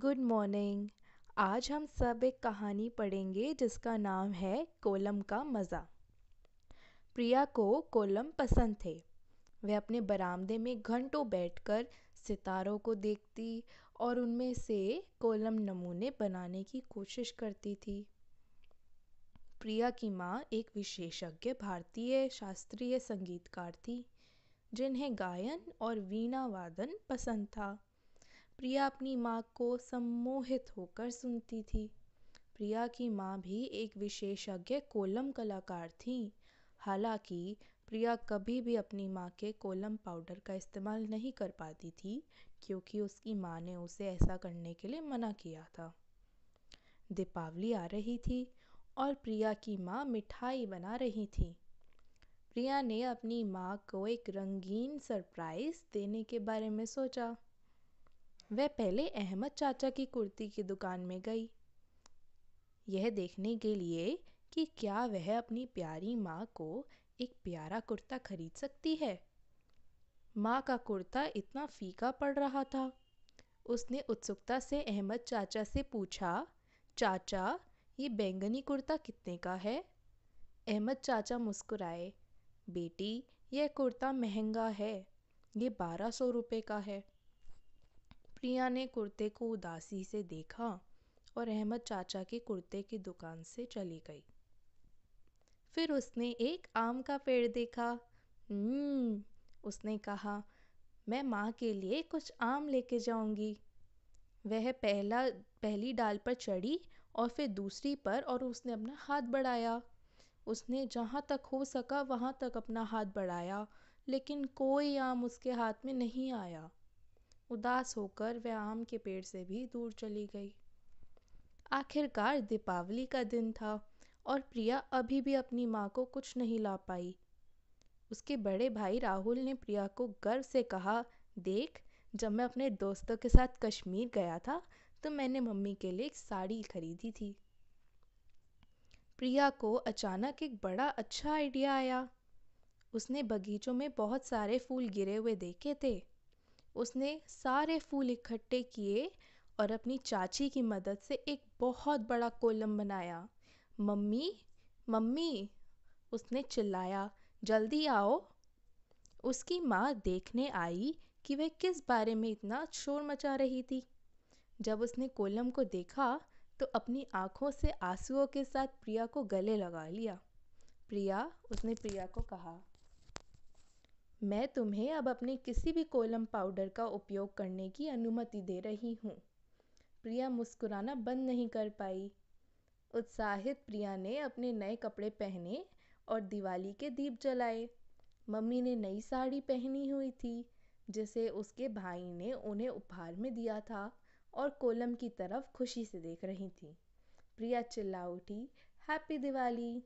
good morning आज हम सब एक कहानी पढ़ेंगे जिसका नाम है कोलम का मज़ा प्रिया को कोलम पसंद थे वह अपने बरामदे में घंटों बैठकर सितारों को देखती और उनमें से कोलम नमूने बनाने की कोशिश करती थी प्रिया की माँ एक विशेषज्ञ भारतीय शास्त्रीय संगीतकार थी जिन्हें गायन और वीणा वादन पसंद था प्रिया अपनी माँ को सम्मोहित होकर सुनती थी प्रिया की माँ भी एक विशेषज्ञ कोलम कलाकार थीं हालांकि प्रिया कभी भी अपनी माँ के कोलम पाउडर का इस्तेमाल नहीं कर पाती थी क्योंकि उसकी माँ ने उसे ऐसा करने के लिए मना किया था दीपावली आ रही थी और प्रिया की माँ मिठाई बना रही थी प्रिया ने अपनी माँ को एक रंगीन सरप्राइज देने के बारे में सोचा वह पहले अहमद चाचा की कुर्ती की दुकान में गई यह देखने के लिए कि क्या वह अपनी प्यारी माँ को एक प्यारा कुर्ता खरीद सकती है माँ का कुर्ता इतना फीका पड़ रहा था उसने उत्सुकता से अहमद चाचा से पूछा चाचा ये बैंगनी कुर्ता कितने का है अहमद चाचा मुस्कुराए बेटी यह कुर्ता महंगा है ये बारह सौ रुपये का है प्रिया ने कुर्ते को उदासी से देखा और अहमद चाचा के कुर्ते की दुकान से चली गई फिर उसने एक आम का पेड़ देखा हम्म, उसने कहा मैं माँ के लिए कुछ आम लेके जाऊंगी वह पहला पहली डाल पर चढ़ी और फिर दूसरी पर और उसने अपना हाथ बढ़ाया उसने जहाँ तक हो सका वहाँ तक अपना हाथ बढ़ाया लेकिन कोई आम उसके हाथ में नहीं आया उदास होकर वह आम के पेड़ से भी दूर चली गई आखिरकार दीपावली का दिन था और प्रिया अभी भी अपनी माँ को कुछ नहीं ला पाई उसके बड़े भाई राहुल ने प्रिया को गर्व से कहा देख जब मैं अपने दोस्तों के साथ कश्मीर गया था तो मैंने मम्मी के लिए एक साड़ी खरीदी थी प्रिया को अचानक एक बड़ा अच्छा आइडिया आया उसने बगीचों में बहुत सारे फूल गिरे हुए देखे थे उसने सारे फूल इकट्ठे किए और अपनी चाची की मदद से एक बहुत बड़ा कोलम बनाया मम्मी मम्मी उसने चिल्लाया जल्दी आओ उसकी माँ देखने आई कि वह किस बारे में इतना शोर मचा रही थी जब उसने कोलम को देखा तो अपनी आंखों से आंसुओं के साथ प्रिया को गले लगा लिया प्रिया उसने प्रिया को कहा मैं तुम्हें अब अपने किसी भी कोलम पाउडर का उपयोग करने की अनुमति दे रही हूँ प्रिया मुस्कुराना बंद नहीं कर पाई उत्साहित प्रिया ने अपने नए कपड़े पहने और दिवाली के दीप जलाए मम्मी ने नई साड़ी पहनी हुई थी जिसे उसके भाई ने उन्हें उपहार में दिया था और कोलम की तरफ खुशी से देख रही थी प्रिया चिल्ला उठी हैप्पी दिवाली